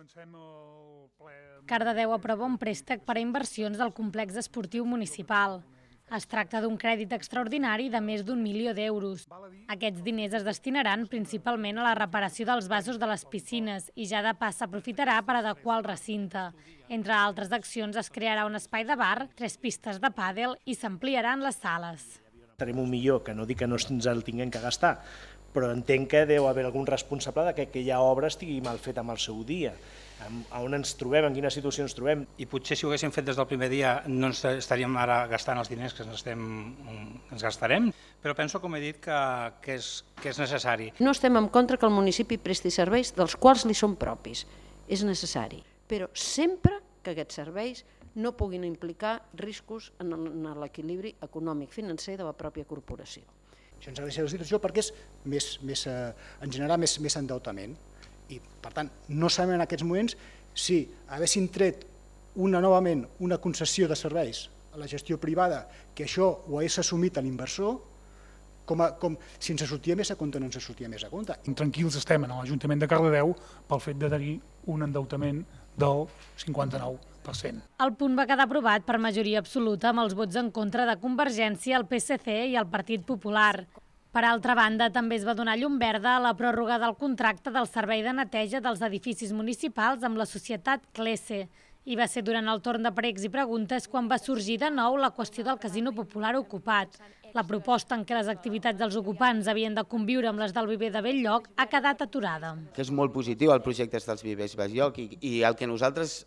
Comencem el ple... Cardedeu aprova un préstec per a inversions del complex esportiu municipal. Es tracta d'un crèdit extraordinari de més d'un milió d'euros. Aquests diners es destinaran principalment a la reparació dels vasos de les piscines i ja de pas s'aprofitarà per adequar el recinte. Entre altres accions es crearà un espai de bar, tres pistes de pàdel i s'ampliaran les sales gastarem un millor, que no dic que no ens el tinguem que gastar, però entenc que deu haver algun responsable de que aquella obra estigui mal feta amb el seu dia a on ens trobem, en quina situació ens trobem. I potser si ho haguéssim fet des del primer dia no ens estaríem ara gastant els diners que ens, estem, ens gastarem, però penso, com he dit, que, que, és, que és necessari. No estem en contra que el municipi presti serveis dels quals li són propis, és necessari, però sempre que aquests serveis no puguin implicar riscos en l'equilibri econòmic financer de la pròpia corporació. Això ens ha deixat la situació perquè és més, més, eh, en general més, més endeutament i per tant no sabem en aquests moments si haguessin tret una novament una concessió de serveis a la gestió privada que això ho hagués assumit a l'inversor com, a, com si ens sortia més a compte o no ens sortia més a compte. Tranquils estem en l'Ajuntament de Cardedeu pel fet de tenir un endeutament del 59%. El punt va quedar aprovat per majoria absoluta amb els vots en contra de Convergència, el PSC i el Partit Popular. Per altra banda, també es va donar llum verda a la pròrroga del contracte del Servei de Neteja dels Edificis Municipals amb la societat Clese. I va ser durant el torn de pregs i preguntes quan va sorgir de nou la qüestió del Casino Popular ocupat. La proposta en què les activitats dels ocupants havien de conviure amb les del viver de Belllloc ha quedat aturada. Que és molt positiu el projecte dels vivers Belllloc i, i el que nosaltres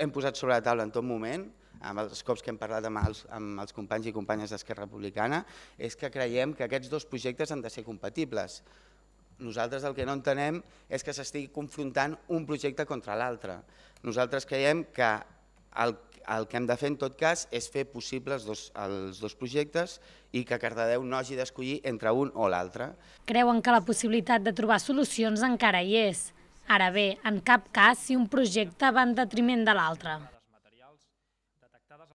hem posat sobre la taula en tot moment amb els cops que hem parlat amb els, amb els companys i companyes d'Esquerra Republicana, és que creiem que aquests dos projectes han de ser compatibles. Nosaltres el que no entenem és que s'estigui confrontant un projecte contra l'altre. Nosaltres creiem que el, el que hem de fer, en tot cas, és fer possibles dos, els dos projectes i que Cardedeu no hagi d'escollir entre un o l'altre. Creuen que la possibilitat de trobar solucions encara hi és. Ara bé, en cap cas si un projecte va en detriment de l'altre.